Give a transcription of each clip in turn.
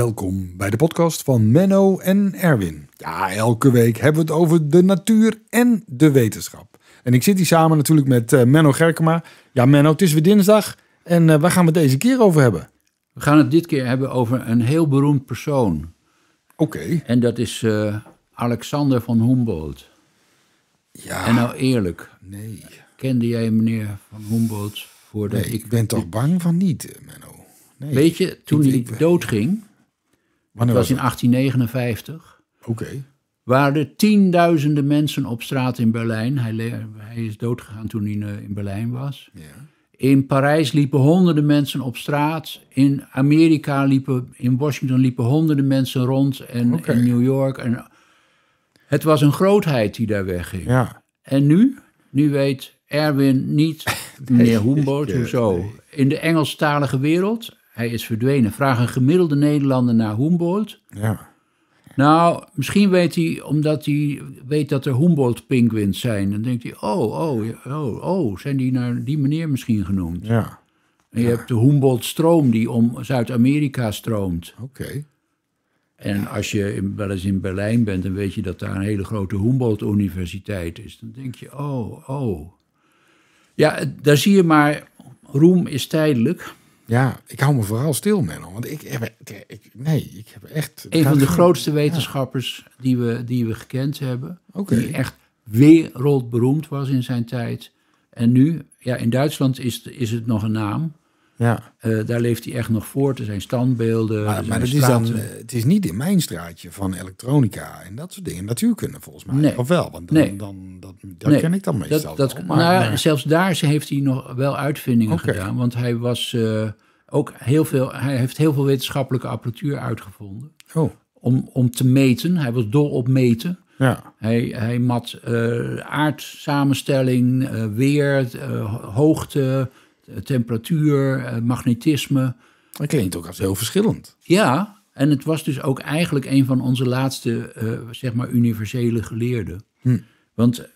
Welkom bij de podcast van Menno en Erwin. Ja, elke week hebben we het over de natuur en de wetenschap. En ik zit hier samen natuurlijk met eh, Menno Gerkema. Ja, Menno, het is weer dinsdag en eh, waar gaan we het deze keer over hebben? We gaan het dit keer hebben over een heel beroemd persoon. Oké. En dat is eh, Alexander van Humboldt. Ja. En nou eerlijk. Nee. Kende jij meneer van Humboldt voordat nee, ik... ben toch bang van niet, Menno? Nee. Weet je, toen ik, hij doodging, Wanneer dat was in 1859. Oké. Okay. Waren er tienduizenden mensen op straat in Berlijn. Hij, hij is doodgegaan toen hij eh, in Berlijn was. Ja. In Parijs liepen honderden mensen op straat. In Amerika liepen, in Washington liepen honderden mensen rond. En in New York. En het was een grootheid die daar wegging. Ja. En nu? Nu weet Erwin niet, meer Humboldt, eh, hoezo. In de Engelstalige wereld hij is verdwenen. Vraag een gemiddelde Nederlander naar Humboldt. Ja. Nou, misschien weet hij, omdat hij weet dat er Humboldt-pinguïns zijn. Dan denkt hij, oh, oh, oh, oh, zijn die naar die meneer misschien genoemd? Ja. En je hebt de Humboldt-stroom die om Zuid-Amerika stroomt. Oké. En als je wel eens in Berlijn bent, dan weet je dat daar een hele grote Humboldt-universiteit is. Dan denk je, oh, oh. Ja, daar zie je maar, roem is tijdelijk. Ja, ik hou me vooral stil, Menno. Want ik, heb, ik, nee, ik heb echt... Een van de grootste wetenschappers die, we, die we gekend hebben. Die echt wereldberoemd was in zijn tijd. En nu, ja, in Duitsland is, is het nog een naam. Ja. Eh, daar leeft hij echt nog voort. Er zijn standbeelden. Maar, maar dat is dan, eh, het is niet in mijn straatje van elektronica en dat soort dingen. Natuurkunde volgens mij. Of wel? Want dan, dan, dat, ken ik dan meestal. maar, nou, Zelfs daar heeft hij nog wel uitvindingen gedaan. Want hij was eh, ook heel veel. Hij heeft heel veel wetenschappelijke apparatuur uitgevonden. Oh. Om, om te meten. Hij was dol op meten. Ja. Hij, hij mat aardsamenstelling, weer, hoogte eh, temperatuur, eh, magnetisme. Dat klinkt ook als heel verschillend. Ja, en het was dus ook eigenlijk een van onze laatste, eh, zeg maar, universele geleerden. Hm. Want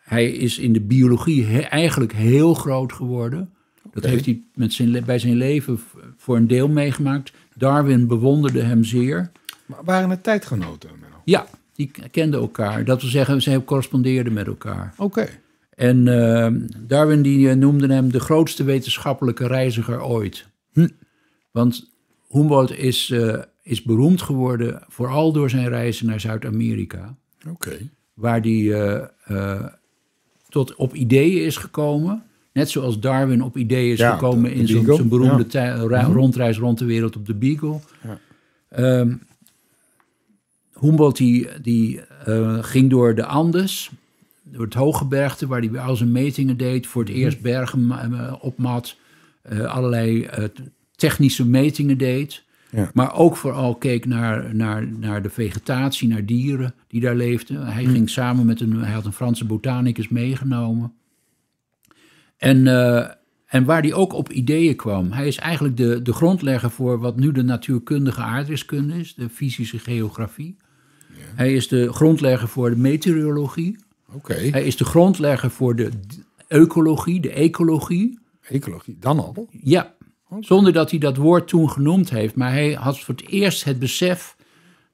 hij is in de biologie eigenlijk heel groot geworden. Dat heeft hij met zijn bij zijn leven voor een deel meegemaakt. Darwin bewonderde hem zeer. Maar waren het tijdgenoten? Ja, die kenden elkaar. Dat wil zeggen, ze correspondeerden met elkaar. Oké. En ehm, Darwin die, eh, noemde hem de grootste wetenschappelijke reiziger ooit. Hm. Want Humboldt is, eh, is beroemd geworden vooral door zijn reizen naar Zuid-Amerika. Waar die eh, tot op ideeën is gekomen. Net zoals Darwin op ideeën is gekomen in zijn, beroemde mhm. rondreis rond de wereld op de Beagle. Ja. Ehm, Humboldt die, die ging door de Andes door het hooggebergte, waar hij al zijn metingen deed, voor het mhm. eerst bergen eh, opmat, eh, allerlei eh, technische metingen deed. Ja. Maar ook vooral keek naar, naar, naar de vegetatie, naar dieren die daar leefden. Hij mhm. ging samen met een, hij had een Franse botanicus meegenomen. En, en waar hij ook op ideeën kwam. Hij is eigenlijk de, de grondlegger voor wat nu de natuurkundige aardwiskunde is, de fysische geografie. Ja. Hij is de grondlegger voor de meteorologie. Hij is de grondlegger voor de ecologie, de ecologie. Ecologie, dan al? Ja, zonder dat hij dat woord toen genoemd heeft. Maar hij had voor het eerst het besef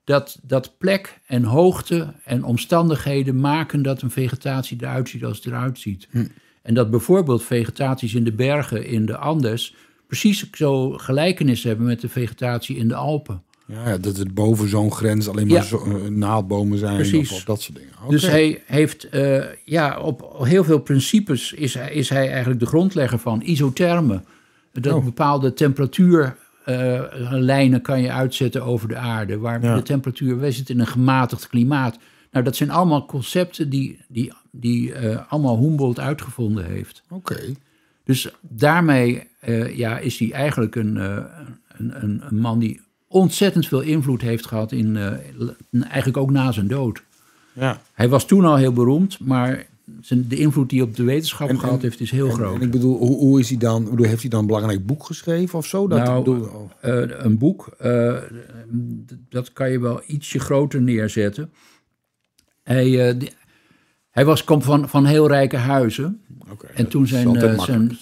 dat, dat plek en hoogte en omstandigheden maken dat een vegetatie eruit ziet als het eruit ziet. Hm. En dat bijvoorbeeld vegetaties in de bergen, in de Andes, precies zo gelijkenis hebben met de vegetatie in de Alpen. Ja, dat het boven zo'n grens alleen maar zo, eh, naaldbomen zijn of dat soort dingen. Dus hij heeft eh, ja, op heel veel principes is hij, is hij eigenlijk de grondlegger van isothermen. Dat oh. bepaalde temperatuurlijnen eh, kan je uitzetten over de aarde. Waar de temperatuur, wij zitten in een gematigd klimaat. Nou, dat zijn allemaal concepten die, die, die allemaal Humboldt uitgevonden heeft. Oké. Dus daarmee ja, is hij eigenlijk een, een, een man die ontzettend veel invloed heeft gehad in, eh, eigenlijk ook na zijn dood. Ja. Hij was toen al heel beroemd, maar zijn, de invloed die hij op de wetenschap gehad heeft is heel groot. En ik bedoel, hoe, hoe is hij dan? Hoe heeft hij dan een belangrijk boek geschreven of zo? Dat, nou, eh, eh, een boek, dat kan je wel ietsje groter neerzetten. Hij, die, hij was, kwam van, van heel rijke huizen. Okay, en toen zijn, zijn,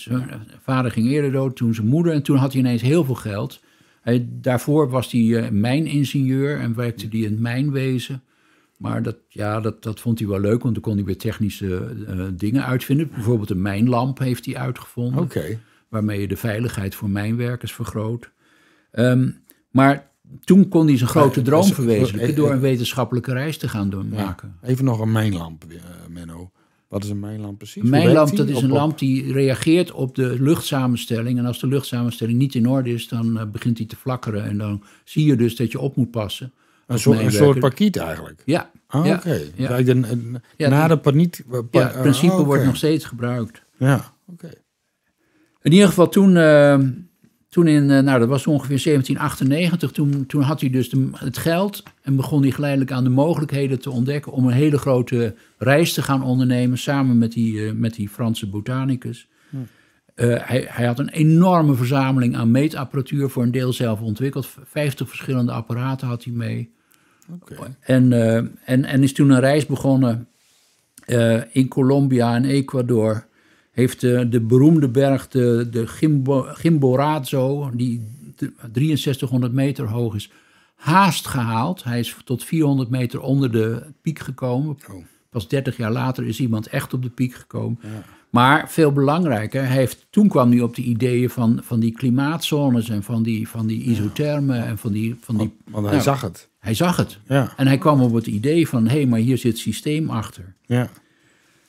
vader ging eerder dood, toen zijn moeder. En toen had hij ineens heel veel geld daarvoor was hij uh, mijningenieur en werkte hij in het mijnwezen. Maar dat, ja, dat, dat vond hij wel leuk, want dan kon hij weer technische eh, dingen uitvinden. Bijvoorbeeld een mijnlamp heeft hij uitgevonden. Waarmee je de veiligheid voor mijnwerkers vergroot. Ehm, maar toen kon hij zijn grote droom verwezenlijken eh, door een wetenschappelijke reis te gaan doen, maken. Even nog een mijnlamp, Menno. Wat is een mijnlamp precies? Mijnlamp, dat is een lamp die reageert op de luchtsamenstelling. En als de luchtsamenstelling niet in orde is, dan eh, begint die te flakkeren. En dan zie je dus dat je op moet passen. Een soort, een soort eigenlijk? Ja. Ah, ja oké. Ja. Eh, na, de paniek... ja, het principe oh, wordt nog steeds gebruikt. Ja, oké. In ieder geval toen... Eh, toen in, eh, nou dat was ongeveer 1798, toen, toen had hij dus de, het geld en begon hij geleidelijk aan de mogelijkheden te ontdekken om een hele grote reis te gaan ondernemen samen met die, eh, met die Franse botanicus. Hm. Eh, hij, hij, had een enorme verzameling aan meetapparatuur voor een deel zelf ontwikkeld. 50 verschillende apparaten had hij mee. En, en, en is toen een reis begonnen in Colombia en Ecuador heeft eh, de beroemde berg, de, de Gimborazo, die 6300 meter hoog is, haast gehaald. Hij is tot 400 meter onder de piek gekomen. Oh. Pas 30 jaar later is iemand echt op de piek gekomen. Maar veel belangrijker, hij heeft, toen kwam hij op de ideeën van, van die klimaatzones en van die, van die isothermen en van die... Van die want, hij nou, zag het. Hij zag het. Ja. En hij kwam op het idee van, hé, hey, maar hier zit systeem achter. Ja.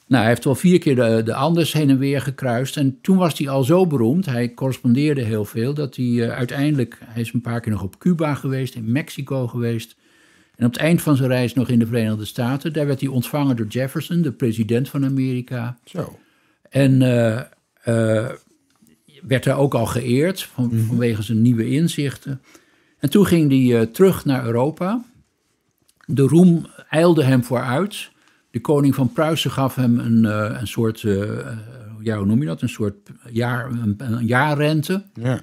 Nou, hij heeft wel vier keer de, de Andes heen en weer gekruist. En toen was hij al zo beroemd, hij correspondeerde heel veel, dat hij eh, uiteindelijk, hij is een paar keer nog op Cuba geweest, in Mexico geweest. En op het eind van zijn reis nog in de Verenigde Staten. Daar werd hij ontvangen door Jefferson, de president van Amerika. Zo. En eh, eh, werd daar ook al geëerd mhm. vanwege zijn nieuwe inzichten. En toen ging hij terug naar Europa. De roem eilde hem vooruit. De koning van Pruisen gaf hem een, eh, een soort, eh, ja, hoe noem je dat? Een soort jaar, een, jaarrente. Ja.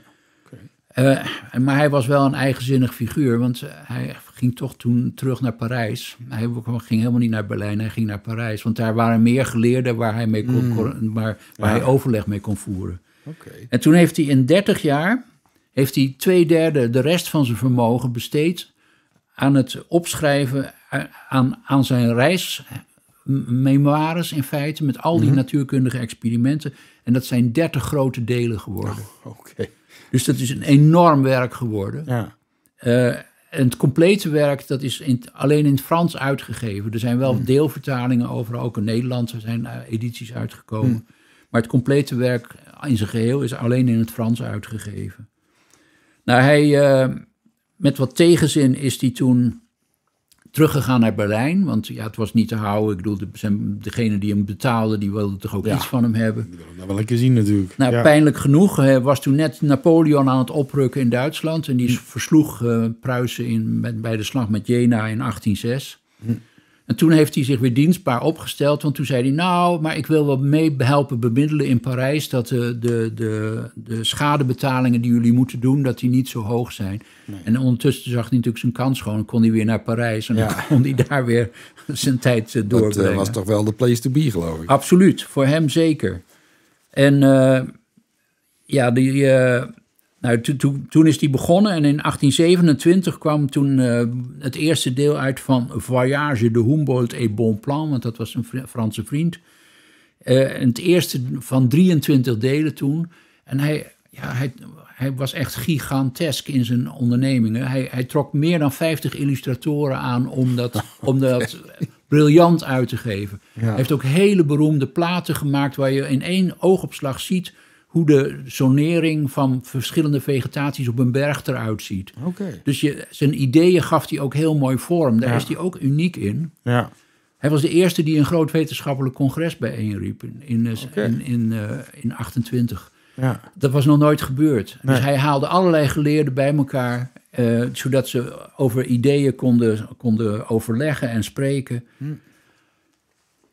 Eh, maar hij was wel een eigenzinnig figuur, want hij ging toch toen terug naar Parijs. Hij ging helemaal niet naar Berlijn, hij ging naar Parijs. Want daar waren meer geleerden waar hij, mee kon, maar hmm. waar, hij overleg mee kon voeren. Okay. En toen heeft hij in 30 jaar heeft hij twee derde de rest van zijn vermogen besteed aan het opschrijven aan, aan zijn reis memoires in feite met al die mhm. natuurkundige experimenten. En dat zijn dertig grote delen geworden. Oh, Dus dat is een enorm werk geworden. Ja. Eh, en het complete werk dat is alleen in het Frans uitgegeven. Er zijn wel mhm. deelvertalingen over. ook in Nederland zijn eh, edities uitgekomen. Mhm. Maar het complete werk in zijn geheel is alleen in het Frans uitgegeven. Nou, hij, eh, met wat tegenzin is hij toen teruggegaan naar Berlijn. Want ja, het was niet te houden. Ik bedoel, de, zijn, degene die hem betaalde, die wilde toch ook iets van hem hebben. Dat wil ik zien natuurlijk. Nou, pijnlijk genoeg hè, eh, was toen net Napoleon aan het oprukken in Duitsland. En die hm. versloeg eh, Pruisen in, met, bij de slag met Jena in 1806. En toen heeft hij zich weer dienstbaar opgesteld, want toen zei hij: Nou, maar ik wil wel mee helpen bemiddelen in Parijs dat eh, de, de, de, de schadebetalingen die jullie moeten doen, dat die niet zo hoog zijn. En ondertussen zag hij natuurlijk zijn kans gewoon, kon hij weer naar Parijs en dan kon hij daar weer zijn tijd eh, eh, doorbrengen. Dat was toch wel de place to be, geloof ik. Absoluut, voor hem zeker. En ja, die nou, to, toen is die begonnen en in 1827 kwam toen eh, het eerste deel uit van Voyage de Humboldt et Bonplan, want dat was een Franse vriend. Uh, het eerste van 23 delen toen. En hij, ja, hij, hij was echt gigantesk in zijn ondernemingen. Hij, hij trok meer dan 50 illustratoren aan om dat, om dat briljant uit te geven. Hij heeft ook hele beroemde platen gemaakt waar je in één oogopslag ziet hoe de zonering van verschillende vegetaties op een berg eruit ziet. Dus je, zijn ideeën gaf hij ook heel mooi vorm. Daar is hij ook uniek in. Ja. Hij was de eerste die een groot wetenschappelijk congres bijeenriep in, in, eh, in, in eh, Ja. Dat was nog nooit gebeurd. Dus hij haalde allerlei geleerden bij elkaar, eh, zodat ze over ideeën konden, konden overleggen en spreken. Hm.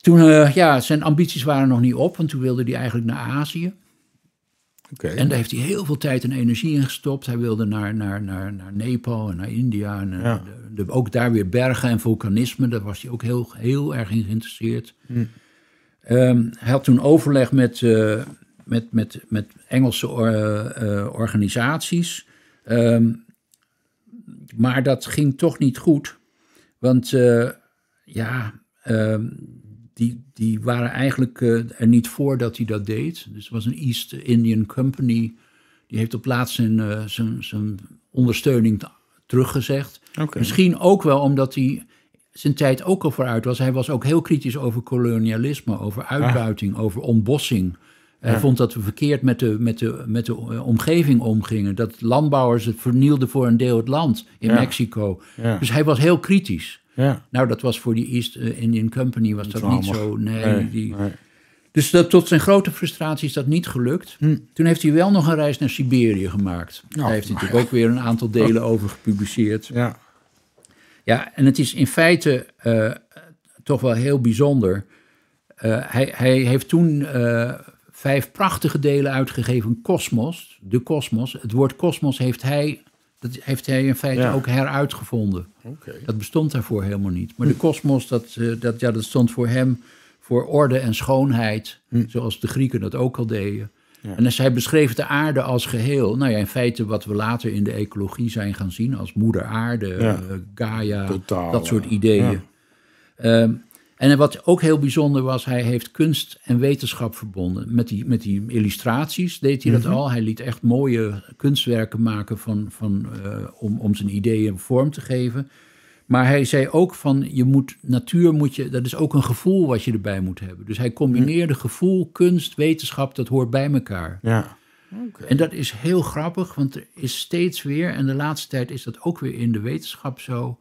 Toen, ja, zijn ambities waren nog niet op, want toen wilde hij eigenlijk naar Azië. En daar heeft hij heel veel tijd en energie in gestopt. Hij wilde naar, naar, naar, naar Nepal en naar India. En, eh, de, ook daar weer bergen en vulkanisme. Daar was hij ook heel, heel erg in geïnteresseerd. Hm. Ehm, hij had toen overleg met, eh, met, met, met Engelse eh, organisaties. Ehm, maar dat ging toch niet goed. Want ja, ehm, die, die waren eigenlijk eh, er niet voor dat hij dat deed. Dus het was een East Indian Company. Die heeft op laatst zijn, eh, zijn, zijn ondersteuning teruggezegd. Misschien ook wel omdat hij zijn tijd ook al vooruit was. Hij was ook heel kritisch over kolonialisme, over ah. uitbuiting, over ontbossing. Hij vond dat we verkeerd met de, met, de, met de eh, omgeving omgingen. Dat landbouwers het vernielden voor een deel het land in Mexico. Dus hij was heel kritisch. Ja. Nou, dat was voor die East eh, Indian Company was dat, niet zo. Nee, die, Dus dat, tot zijn grote frustratie is dat niet gelukt. Hm. Toen heeft hij wel nog een reis naar Siberië gemaakt. Hij nou, Daar heeft natuurlijk ook weer een aantal delen over gepubliceerd. Ja. ja, en het is in feite eh, toch wel heel bijzonder. Eh, hij, hij, heeft toen vijf prachtige delen uitgegeven, Cosmos, de Cosmos. Het woord Cosmos heeft hij dat heeft hij in feite ook heruitgevonden. Okay. Dat bestond daarvoor helemaal niet. Maar de kosmos, dat, eh, dat, ja, dat stond voor hem voor orde en schoonheid, hm. zoals de Grieken dat ook al deden. En zij hij beschreef de aarde als geheel. Nou ja, in feite wat we later in de ecologie zijn gaan zien als moeder aarde, eh, Gaia, dat soort ideeën. Ja. Ehm, en wat ook heel bijzonder was, hij heeft kunst en wetenschap verbonden. Met die, met die illustraties deed hij dat mhm. al. Hij liet echt mooie kunstwerken maken van, van, eh, om, om zijn ideeën vorm te geven. Maar hij zei ook van, je moet, natuur moet je, dat is ook een gevoel wat je erbij moet hebben. Dus hij combineerde gevoel, kunst, wetenschap, dat hoort bij elkaar. Ja. Okay. En dat is heel grappig, want er is steeds weer, en de laatste tijd is dat ook weer in de wetenschap zo,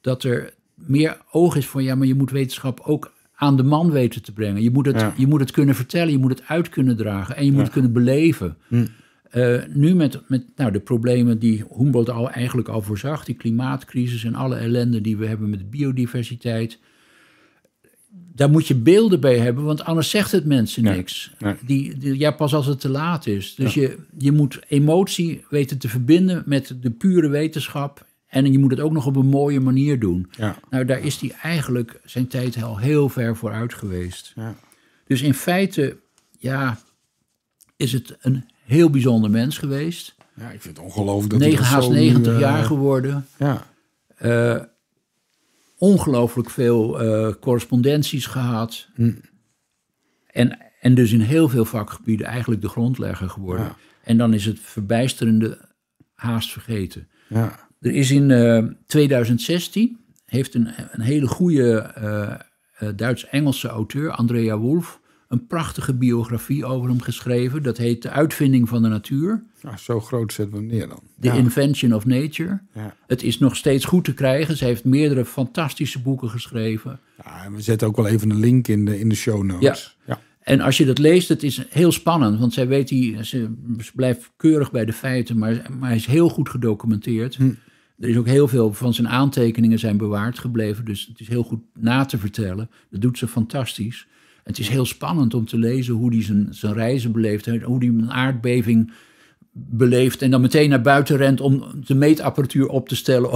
dat er meer oog is voor ja, maar je moet wetenschap ook aan de man weten te brengen. Je moet het, je moet het kunnen vertellen, je moet het uit kunnen dragen en je moet het kunnen beleven. Hm. Eh, nu met, met nou, de problemen die Humboldt al eigenlijk al voorzag, die klimaatcrisis en alle ellende die we hebben met biodiversiteit. Daar moet je beelden bij hebben, want anders zegt het mensen niks. Die, ja, pas als het te laat is. Dus je, je moet emotie weten te verbinden met de pure wetenschap en je moet het ook nog op een mooie manier doen. Ja. Nou, daar is hij eigenlijk zijn tijd al heel ver vooruit geweest. Ja. Dus in feite, ja, is het een heel bijzonder mens geweest. Ja, ik vind het ongelooflijk dat hij haast 90 eh, jaar geworden. Ja. Eh, ongelooflijk veel eh, correspondenties gehad. Hm. En, en dus in heel veel vakgebieden eigenlijk de grondlegger geworden. En dan is het verbijsterende haast vergeten. Ja. Er is in 2016 eh, heeft een, een hele goede eh, eh, Duits-Engelse auteur, Andrea Wolf, een prachtige biografie over hem geschreven. Dat heet De Uitvinding van de Natuur. Ja, zo groot zetten we hem neer dan. The Invention of Nature. Ja. Het is nog steeds goed te krijgen. Ze heeft meerdere fantastische boeken geschreven. Ja, we zetten ook wel even een link in de, in de show notes. Ja. En als je dat leest, het is heel spannend. Want zij weet, die, ze, blijft keurig bij de feiten, maar, maar hij is heel goed gedocumenteerd. Hm. Er is ook heel veel van zijn aantekeningen zijn bewaard gebleven. Dus het is heel goed na te vertellen. Dat doet ze fantastisch. het is heel spannend om te lezen hoe hij zijn, zijn reizen beleeft. hoe hij een aardbeving beleeft. En dan meteen naar buiten rent om de meetapparatuur op te stellen.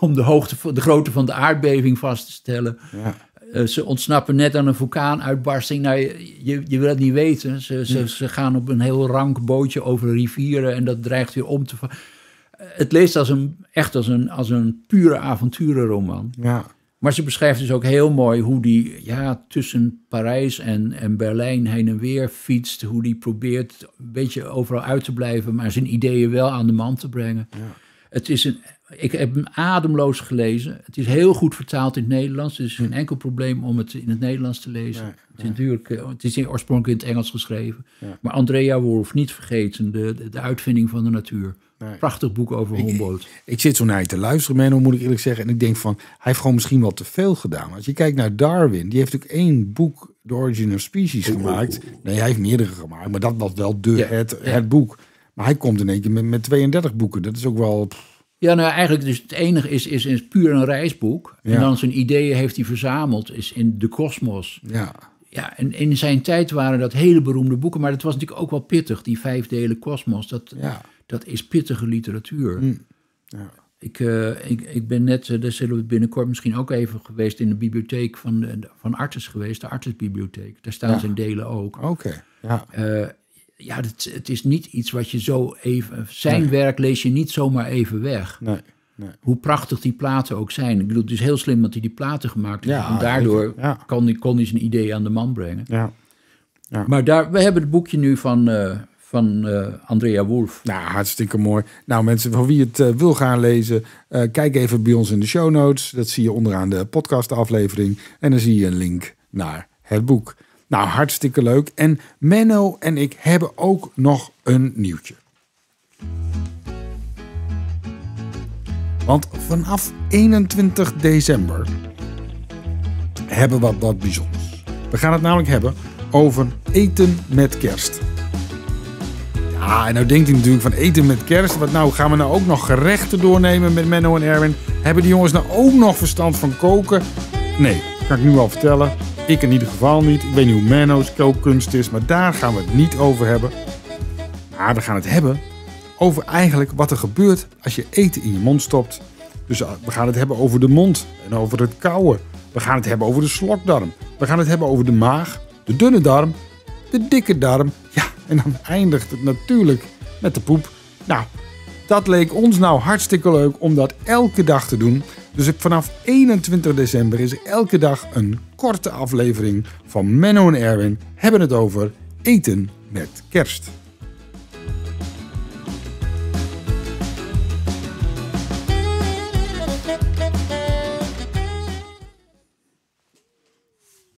Om, de, hoogte, de grootte van de aardbeving vast te stellen. Ja. Eh, ze ontsnappen net aan een vulkaanuitbarsting. Nou, je, je, wil het niet weten. Ze, ze, ze gaan op een heel rank bootje over rivieren en dat dreigt weer om te vallen het leest als een, echt als een, als een pure avonturenroman. Ja. Maar ze beschrijft dus ook heel mooi hoe die ja, tussen Parijs en, en Berlijn heen en weer fietst. Hoe die probeert een beetje overal uit te blijven, maar zijn ideeën wel aan de man te brengen. Ja. Het is een, ik heb hem ademloos gelezen. Het is heel goed vertaald in het Nederlands. Dus geen hm. enkel probleem om het in het Nederlands te lezen. het is natuurlijk, eh, het is oorspronkelijk in het Engels geschreven. Maar Andrea Wolf, niet vergeten, de, de uitvinding van de natuur. Prachtig boek over Humboldt. Ik, zit zo naar je te luisteren, Menno, moet ik eerlijk zeggen. En ik denk van, hij heeft gewoon misschien wel te veel gedaan. Als je kijkt naar Darwin, die heeft natuurlijk één boek, The Origin of Species, oh, oh, gemaakt. Oh. Nee, hij heeft meerdere gemaakt, maar dat was wel de, het, het boek. Maar hij komt in één keer met, met 32 boeken. Dat is ook wel... Ja, nou eigenlijk dus het enige is, is, puur een reisboek. En dan zijn ideeën heeft hij verzameld is in de kosmos. Ja. Ja, en in zijn tijd waren dat hele beroemde boeken. Maar dat was natuurlijk ook wel pittig, die vijf delen kosmos. Dat, ja dat is pittige literatuur. Hmm. Ja. Ik, uh, ik, ik ben net, uh, daar zullen we binnenkort misschien ook even geweest, in de bibliotheek van, de, van geweest, de Artesbibliotheek. Daar staan ja. zijn delen ook. Oké, ja. Uh, ja, het, het is niet iets wat je zo even... Zijn werk lees je niet zomaar even weg. Nee. Hoe prachtig die platen ook zijn. Ik bedoel, het is heel slim dat hij die platen gemaakt heeft. Ja, en daardoor ja. kon, kon hij zijn idee aan de man brengen. Ja. ja. Maar daar, we hebben het boekje nu van, uh, van eh, Andrea Wolf. Nou, hartstikke mooi. Nou, mensen, voor wie het eh, wil gaan lezen, eh, kijk even bij ons in de show notes. Dat zie je onderaan de podcastaflevering. En dan zie je een link naar het boek. Nou, hartstikke leuk. En Menno en ik hebben ook nog een nieuwtje. Want vanaf 21 december hebben we wat bijzonders. We gaan het namelijk hebben over eten met kerst. Ah, en nou denkt hij natuurlijk van eten met kerst. Wat nou, gaan we nou ook nog gerechten doornemen met Menno en Erwin? Hebben die jongens nou ook nog verstand van koken? Nee, kan ik nu al vertellen. Ik in ieder geval niet. Ik weet niet hoe Menno's kookkunst is, maar daar gaan we het niet over hebben. Maar we gaan het hebben over eigenlijk wat er gebeurt als je eten in je mond stopt. Dus eh, we gaan het hebben over de mond en over het kauwen. We gaan het hebben over de slokdarm. We gaan het hebben over de maag, de dunne darm, de dikke darm. Ja, en dan eindigt het natuurlijk met de poep. Nou, dat leek ons nou hartstikke leuk om dat elke dag te doen. Dus vanaf 21 december is er elke dag een korte aflevering van Menno en Erwin hebben het over eten met kerst.